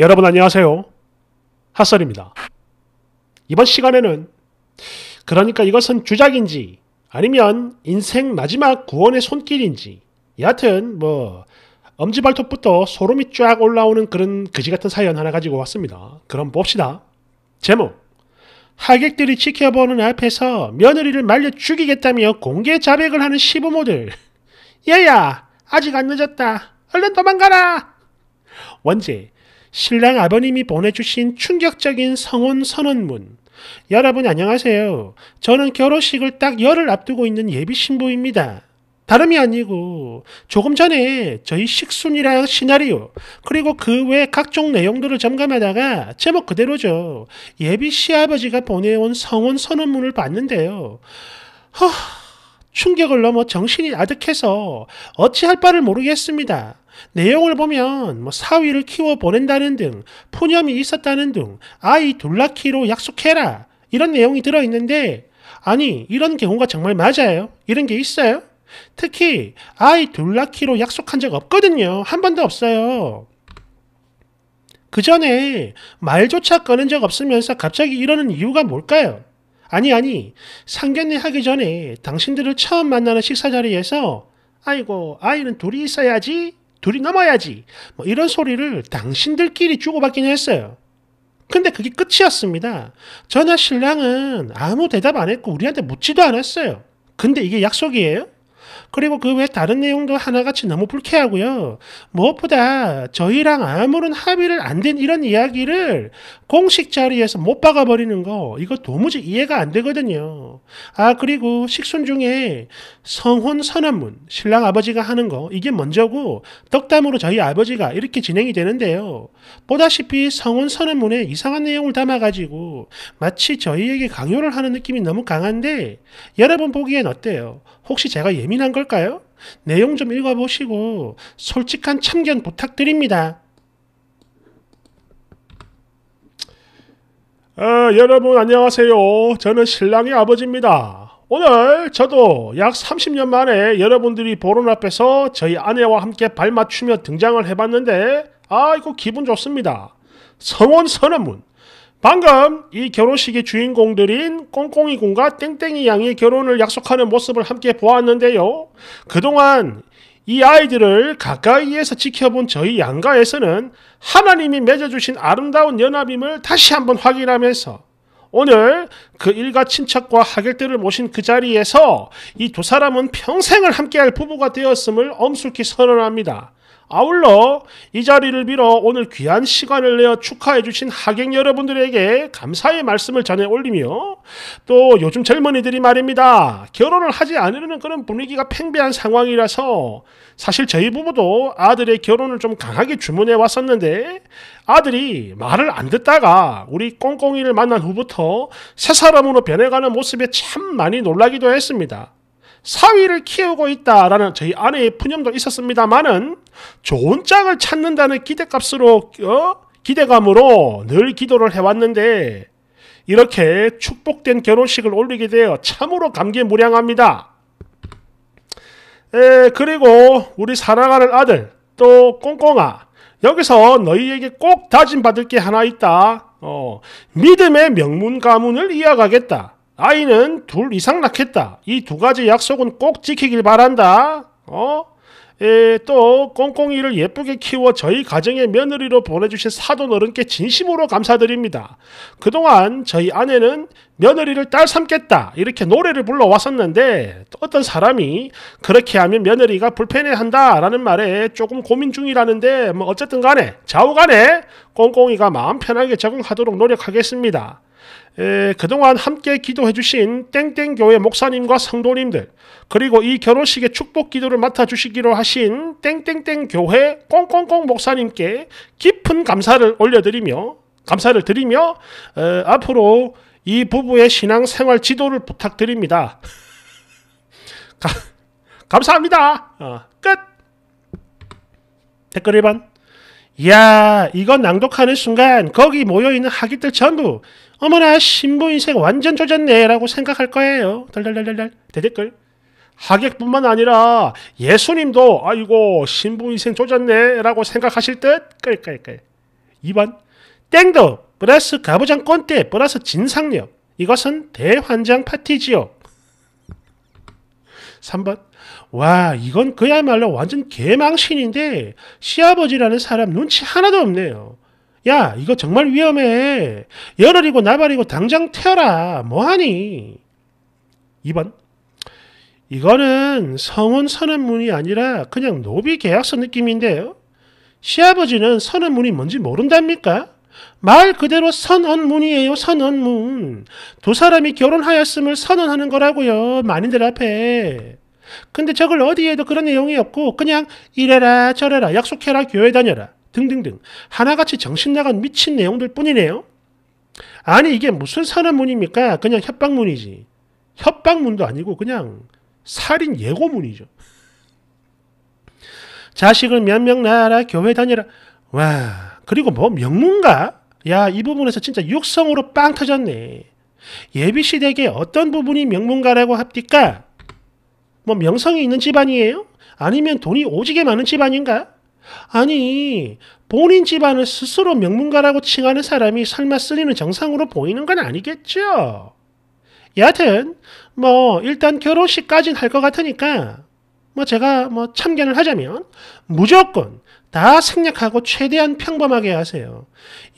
여러분 안녕하세요. 핫설입니다. 이번 시간에는 그러니까 이것은 주작인지 아니면 인생 마지막 구원의 손길인지 여하튼 뭐 엄지발톱부터 소름이 쫙 올라오는 그런 그지같은 사연 하나 가지고 왔습니다. 그럼 봅시다. 제목 하객들이 지켜보는 앞에서 며느리를 말려 죽이겠다며 공개 자백을 하는 시부모들 얘야 아직 안 늦었다 얼른 도망가라 원제 신랑 아버님이 보내주신 충격적인 성혼 선언문. 여러분 안녕하세요. 저는 결혼식을 딱 열흘 앞두고 있는 예비 신부입니다. 다름이 아니고 조금 전에 저희 식순이랑 시나리오 그리고 그 외 각종 내용들을 점검하다가 제목 그대로죠. 예비 시아버지가 보내온 성혼 선언문을 봤는데요. 허, 충격을 넘어 정신이 아득해서 어찌할 바를 모르겠습니다. 내용을 보면 뭐 사위를 키워 보낸다는 등 푸념이 있었다는 등 아이 둘 낳기로 약속해라 이런 내용이 들어있는데 아니 이런 경우가 정말 맞아요? 이런 게 있어요? 특히 아이 둘 낳기로 약속한 적 없거든요. 한 번도 없어요. 그 전에 말조차 꺼낸 적 없으면서 갑자기 이러는 이유가 뭘까요? 아니 아니 상견례 하기 전에 당신들을 처음 만나는 식사 자리에서 아이고 아이는 둘이 있어야지 둘이 넘어야지. 뭐 이런 소리를 당신들끼리 주고받긴 했어요. 근데 그게 끝이었습니다. 전하 신랑은 아무 대답 안 했고 우리한테 묻지도 않았어요. 근데 이게 약속이에요? 그리고 그 외 다른 내용도 하나같이 너무 불쾌하고요. 무엇보다 저희랑 아무런 합의를 안 된 이런 이야기를 공식 자리에서 못 박아버리는 거, 이거 도무지 이해가 안 되거든요. 아, 그리고 식순 중에 성혼 선언문, 신랑 아버지가 하는 거, 이게 먼저고, 덕담으로 저희 아버지가 이렇게 진행이 되는데요. 보다시피 성혼 선언문에 이상한 내용을 담아가지고, 마치 저희에게 강요를 하는 느낌이 너무 강한데, 여러분 보기엔 어때요? 혹시 제가 예민한 걸까요? 내용 좀 읽어보시고, 솔직한 참견 부탁드립니다. 아, 여러분 안녕하세요. 저는 신랑의 아버지입니다. 오늘 저도 약 30년 만에 여러분들이 보는 앞에서 저희 아내와 함께 발맞추며 등장을 해봤는데 아이고 기분 좋습니다. 성원 선언문 방금 이 결혼식의 주인공들인 꽁꽁이군과 땡땡이 양이 결혼을 약속하는 모습을 함께 보았는데요. 그동안 이 아이들을 가까이에서 지켜본 저희 양가에서는 하나님이 맺어주신 아름다운 연합임을 다시 한번 확인하면서 오늘 그 일가 친척과 하객들을 모신 그 자리에서 이 두 사람은 평생을 함께할 부부가 되었음을 엄숙히 선언합니다. 아울러 이 자리를 빌어 오늘 귀한 시간을 내어 축하해 주신 하객 여러분들에게 감사의 말씀을 전해 올리며 또 요즘 젊은이들이 말입니다. 결혼을 하지 않으려는 그런 분위기가 팽배한 상황이라서 사실 저희 부부도 아들의 결혼을 좀 강하게 주문해 왔었는데 아들이 말을 안 듣다가 우리 꽁꽁이를 만난 후부터 새 사람으로 변해가는 모습에 참 많이 놀라기도 했습니다. 사위를 키우고 있다라는 저희 아내의 푸념도 있었습니다만은 좋은 짝을 찾는다는 기대값으로 어? 기대감으로 늘 기도를 해왔는데 이렇게 축복된 결혼식을 올리게 되어 참으로 감개무량합니다. 에, 그리고 우리 사랑하는 아들 또 꽁꽁아 여기서 너희에게 꼭 다짐 받을 게 하나 있다. 어, 믿음의 명문 가문을 이어가겠다. 아이는 둘 이상 낳겠다. 이 두 가지 약속은 꼭 지키길 바란다. 어? 에, 예, 또 꽁꽁이를 예쁘게 키워 저희 가정의 며느리로 보내주신 사돈어른께 진심으로 감사드립니다. 그동안 저희 아내는 며느리를 딸 삼겠다 이렇게 노래를 불러왔었는데 어떤 사람이 그렇게 하면 며느리가 불편해한다라는 말에 조금 고민 중이라는데 뭐 어쨌든 간에 좌우간에 꽁꽁이가 마음 편하게 적응하도록 노력하겠습니다. 에, 그동안 함께 기도해 주신 땡땡교회 목사님과 성도님들 그리고 이 결혼식의 축복 기도를 맡아 주시기로 하신 땡땡땡교회 꽁꽁꽁 목사님께 깊은 감사를 올려드리며 감사를 드리며 에, 앞으로 이 부부의 신앙생활 지도를 부탁드립니다. 가, 감사합니다. 어, 끝. 댓글 1번. 이야, 이건 낭독하는 순간 거기 모여있는 학위들 전부 어머나 신부 인생 완전 조졌네 라고 생각할 거예요. 덜덜덜덜 덜 대댓글 하객뿐만 아니라 예수님도 아이고 신부 인생 조졌네 라고 생각하실 듯 끌끌끌 2번 땡도 플러스 가부장 꼰대 플러스 진상력 이것은 대환장 파티지요. 3번 와 이건 그야말로 완전 개망신인데 시아버지라는 사람 눈치 하나도 없네요. 야 이거 정말 위험해. 열흘이고 나발이고 당장 태어라 뭐하니? 2번 이거는 성운 선언문이 아니라 그냥 노비 계약서 느낌인데요. 어? 시아버지는 선언문이 뭔지 모른답니까? 말 그대로 선언문이에요, 선언문. 두 사람이 결혼하였음을 선언하는 거라고요, 만인들 앞에. 근데 저걸 어디에도 그런 내용이 없고 그냥 이래라 저래라 약속해라 교회 다녀라 등등등 하나같이 정신나간 미친 내용들 뿐이네요. 아니 이게 무슨 산업문입니까? 그냥 협박문이지. 협박문도 아니고 그냥 살인 예고문이죠. 자식을 몇 명 낳아라 교회 다니라 와 그리고 뭐 명문가? 야이 부분에서 진짜 육성으로 빵 터졌네. 예비시댁에 어떤 부분이 명문가라고 합디까? 뭐 명성이 있는 집안이에요? 아니면 돈이 오지게 많은 집안인가? 아니, 본인 집안을 스스로 명문가라고 칭하는 사람이 설마 쓰리는 정상으로 보이는 건 아니겠죠? 여하튼, 뭐, 일단 결혼식까진 할것 같으니까, 뭐, 제가 뭐, 참견을 하자면, 무조건 다 생략하고 최대한 평범하게 하세요.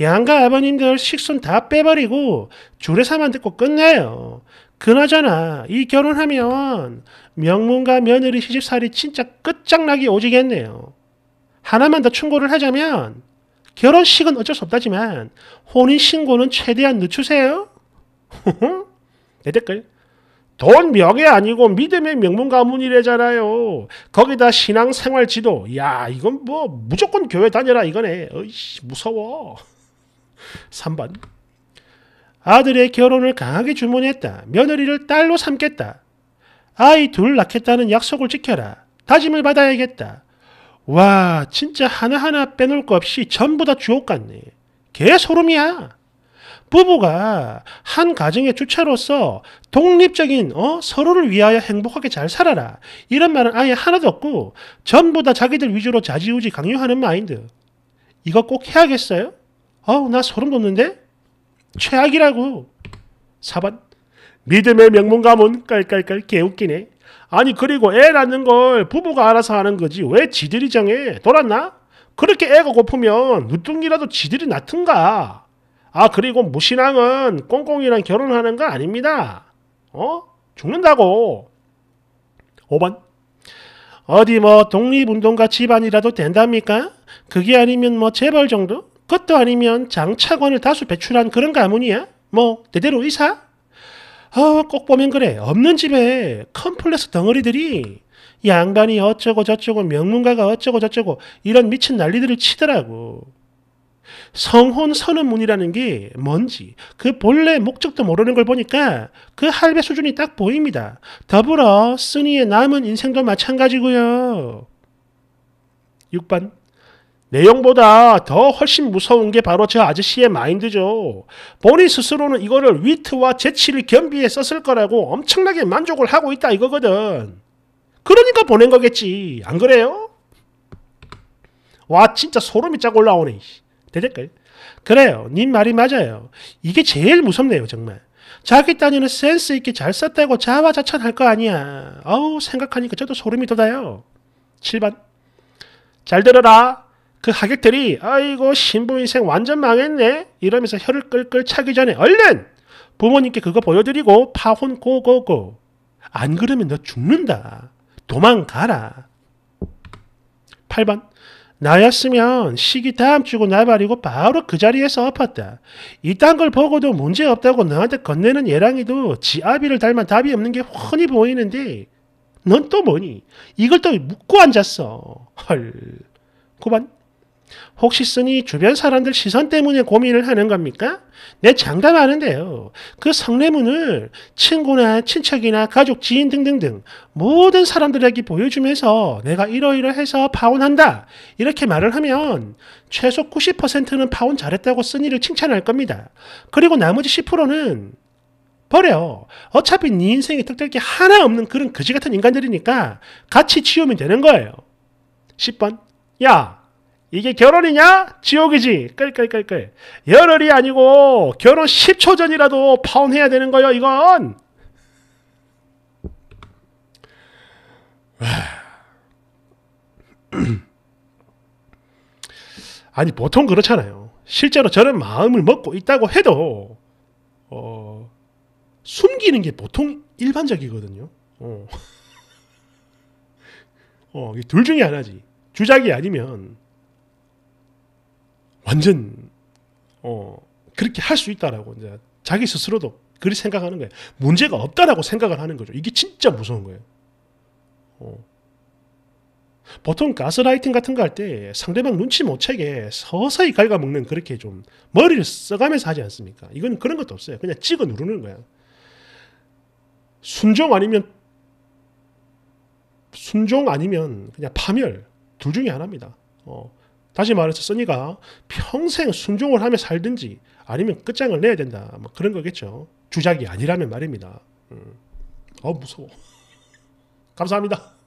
양가 아버님들 식순 다 빼버리고, 주례사만 듣고 끝내요. 그나저나, 이 결혼하면, 명문가 며느리 시집살이 진짜 끝장나기 오지겠네요. 하나만 더 충고를 하자면 결혼식은 어쩔 수 없다지만 혼인신고는 최대한 늦추세요. 내 댓글. 돈 명예 아니고 믿음의 명문 가문이래잖아요. 거기다 신앙생활 지도. 야 이건 뭐 무조건 교회 다녀라 이거네. 어이씨 무서워. 3번. 아들의 결혼을 강하게 주문했다. 며느리를 딸로 삼겠다. 아이 둘 낳겠다는 약속을 지켜라. 다짐을 받아야겠다. 와, 진짜 하나하나 빼놓을 거 없이 전부 다 주옥 같네. 개 소름이야. 부부가 한 가정의 주체로서 독립적인 어? 서로를 위하여 행복하게 잘 살아라 이런 말은 아예 하나도 없고 전부 다 자기들 위주로 자지우지 강요하는 마인드 이거 꼭 해야겠어요? 어우 나 소름 돋는데? 최악이라고 4번 믿음의 명문가문 깔깔깔 개웃기네 아니 그리고 애 낳는 걸 부부가 알아서 하는 거지 왜 지들이 정해? 돌았나? 그렇게 애가 고프면 누뚱이라도 지들이 낳든가. 아 그리고 무신앙은 꽁꽁이랑 결혼하는 거 아닙니다. 어? 죽는다고. 5번 어디 뭐 독립운동가 집안이라도 된답니까? 그게 아니면 뭐 재벌 정도? 그것도 아니면 장차관을 다수 배출한 그런 가문이야? 뭐 대대로 의사 어꼭 아, 보면 그래. 없는 집에 컴플렉스 덩어리들이 양반이 어쩌고 저쩌고 명문가가 어쩌고 저쩌고 이런 미친 난리들을 치더라고. 성혼 선언문이라는 게 뭔지 그 본래 목적도 모르는 걸 보니까 그 할배 수준이 딱 보입니다. 더불어 쓰니의 남은 인생도 마찬가지고요. 6번 내용보다 더 훨씬 무서운 게 바로 저 아저씨의 마인드죠. 본인 스스로는 이거를 위트와 재치를 겸비해 썼을 거라고 엄청나게 만족을 하고 있다 이거거든. 그러니까 보낸 거겠지. 안 그래요? 와 진짜 소름이 쫙 올라오네. 대댓글. 그래요. 님 말이 맞아요. 이게 제일 무섭네요 정말. 자기 따위는 센스 있게 잘 썼다고 자화자찬할 거 아니야. 어우 생각하니까 저도 소름이 돋아요. 7번 잘 들어라. 그 하객들이 아이고 신부 인생 완전 망했네 이러면서 혀를 끌끌 차기 전에 얼른 부모님께 그거 보여드리고 파혼 고고고 안 그러면 너 죽는다 도망가라 8번 나였으면 시기 다음 주고 나발이고 바로 그 자리에서 엎었다. 이딴 걸 보고도 문제없다고 너한테 건네는 예랑이도 지 아비를 닮아 답이 없는 게 훤히 보이는데 넌 또 뭐니? 이걸 또 묻고 앉았어. 헐. 9번 혹시 쓰니 주변 사람들 시선 때문에 고민을 하는 겁니까? 내 장담 하는데요. 그 성례문을 친구나 친척이나 가족, 지인 등등등 모든 사람들에게 보여주면서 내가 이러이러해서 파혼한다. 이렇게 말을 하면 최소 90%는 파혼 잘했다고 쓰니를 칭찬할 겁니다. 그리고 나머지 10%는 버려. 어차피 네 인생에 득될 게 하나 없는 그런 거지 같은 인간들이니까 같이 치우면 되는 거예요. 10번. 야, 이게 결혼이냐? 지옥이지. 끌끌끌끌. 열흘이 아니고 결혼 10초 전이라도 파혼해야 되는 거예요, 이건. 아니 보통 그렇잖아요. 실제로 저런 마음을 먹고 있다고 해도 어, 숨기는 게 보통 일반적이거든요. 어. 어, 둘 중에 하나지. 주작이 아니면 완전 어 그렇게 할 수 있다라고 이제 자기 스스로도 그리 생각하는 거예요. 문제가 없다라고 생각을 하는 거죠. 이게 진짜 무서운 거예요. 어. 보통 가스라이팅 같은 거 할 때 상대방 눈치 못 채게 서서히 갉아먹는 그렇게 좀 머리를 써가면서 하지 않습니까? 이건 그런 것도 없어요. 그냥 찍어 누르는 거야. 순종 아니면 순종 아니면 그냥 파멸 둘 중에 하나입니다. 어. 다시 말해서 써니가 평생 순종을 하며 살든지 아니면 끝장을 내야 된다. 뭐 그런 거겠죠. 주작이 아니라면 말입니다. 음. 어 무서워. 감사합니다.